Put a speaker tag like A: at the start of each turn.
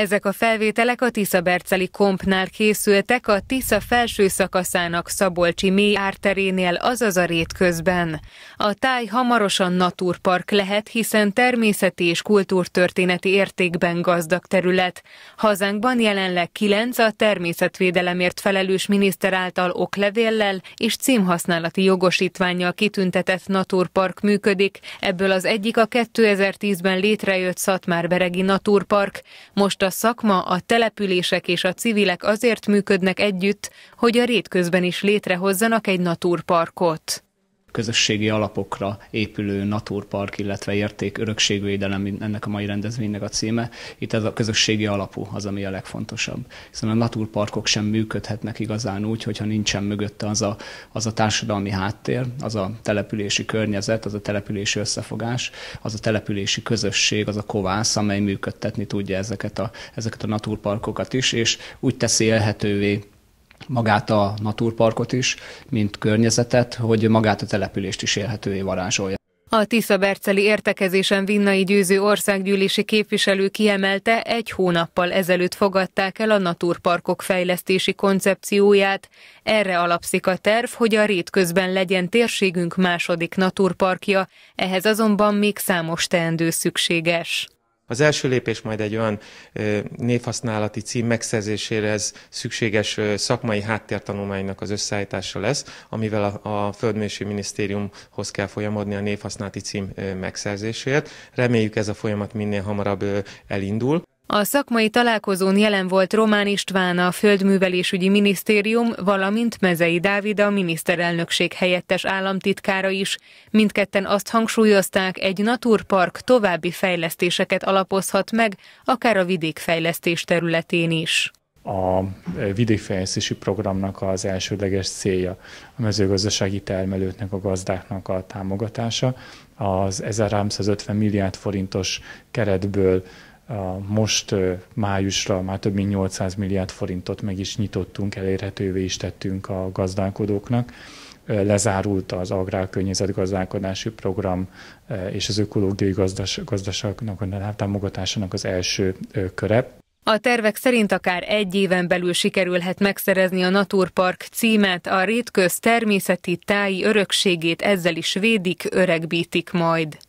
A: Ezek a felvételek a Tiszaberceli kompnál készültek a Tisza felső szakaszának Szabolcsi mély árterénél, azaz a rét közben. A táj hamarosan naturpark lehet, hiszen természeti és kultúrtörténeti értékben gazdag terület. Hazánkban jelenleg kilenc a természetvédelemért felelős miniszter által oklevéllel és címhasználati jogosítványjal kitüntetett naturpark működik, ebből az egyik a 2010-ben létrejött Szatmárberegi Naturpark, most a a szakma, a települések és a civilek azért működnek együtt, hogy a rétközben is létrehozzanak egy naturparkot
B: közösségi alapokra épülő naturpark, illetve érték örökségvédelem ennek a mai rendezvénynek a címe. Itt ez a közösségi alapú az, ami a legfontosabb. Hiszen a naturparkok sem működhetnek igazán úgy, hogyha nincsen mögötte az a, az a társadalmi háttér, az a települési környezet, az a települési összefogás, az a települési közösség, az a kovász, amely működtetni tudja ezeket a, ezeket a naturparkokat is, és úgy teszi élhetővé magát a naturparkot is, mint környezetet, hogy magát a települést is élhetővé varázsolja.
A: A Berceli értekezésen Vinnai győző országgyűlési képviselő kiemelte, egy hónappal ezelőtt fogadták el a naturparkok fejlesztési koncepcióját. Erre alapszik a terv, hogy a rétközben legyen térségünk második naturparkja, ehhez azonban még számos teendő szükséges.
C: Az első lépés majd egy olyan névhasználati cím megszerzéséhez szükséges szakmai háttértanulmánynak az összeállítása lesz, amivel a, a Minisztériumhoz kell folyamodni a névhasználati cím megszerzéséért. Reméljük ez a folyamat minél hamarabb elindul.
A: A szakmai találkozón jelen volt Román István, a Földművelésügyi Minisztérium, valamint Mezei Dávid, a miniszterelnökség helyettes államtitkára is. Mindketten azt hangsúlyozták, egy naturpark további fejlesztéseket alapozhat meg, akár a vidékfejlesztés területén is
D: a e, vidékfejlesztési programnak az elsődleges célja a mezőgazdasági termelőknek, a gazdáknak a támogatása. Az 1350 milliárd forintos keretből most májusra már több mint 800 milliárd forintot meg is nyitottunk, elérhetővé is tettünk a gazdálkodóknak. Lezárult az agrárkörnyezetgazdálkodási program és az ökológiai gazdas- gazdaságnak a hát támogatásának az első köre.
A: A tervek szerint akár egy éven belül sikerülhet megszerezni a Naturpark címet, a rétköz természeti táji örökségét ezzel is védik, öregbítik majd.